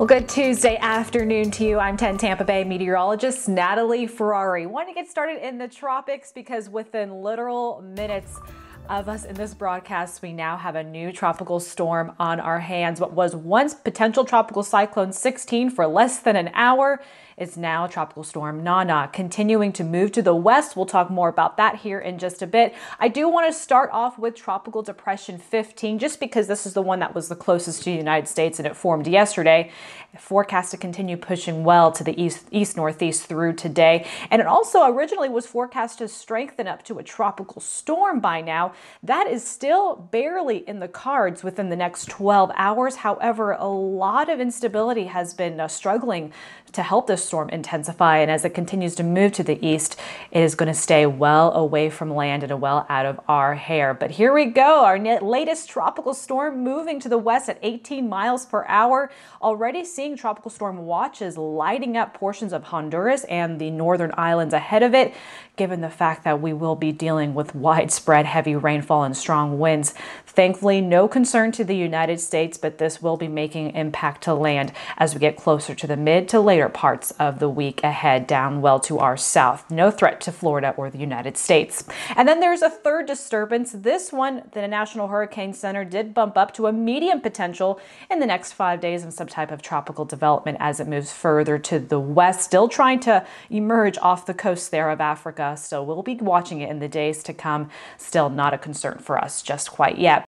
Well, good Tuesday afternoon to you. I'm 10 Tampa Bay meteorologist Natalie Ferrari. Want to get started in the tropics because within literal minutes, of us in this broadcast, we now have a new tropical storm on our hands. What was once potential tropical cyclone 16 for less than an hour is now tropical storm Nana, continuing to move to the west. We'll talk more about that here in just a bit. I do want to start off with tropical depression 15, just because this is the one that was the closest to the United States and it formed yesterday. Forecast to continue pushing well to the east, east northeast through today. And it also originally was forecast to strengthen up to a tropical storm by now. That is still barely in the cards within the next 12 hours. However, a lot of instability has been uh, struggling to help this storm intensify. And as it continues to move to the east, it is going to stay well away from land and well out of our hair. But here we go. Our latest tropical storm moving to the west at 18 miles per hour. Already seeing tropical storm watches lighting up portions of Honduras and the northern islands ahead of it given the fact that we will be dealing with widespread heavy rainfall and strong winds. Thankfully, no concern to the United States, but this will be making impact to land as we get closer to the mid to later parts of the week ahead, down well to our south. No threat to Florida or the United States. And then there's a third disturbance. This one, the National Hurricane Center did bump up to a medium potential in the next five days in some type of tropical development as it moves further to the west, still trying to emerge off the coast there of Africa still. We'll be watching it in the days to come. Still not a concern for us just quite yet.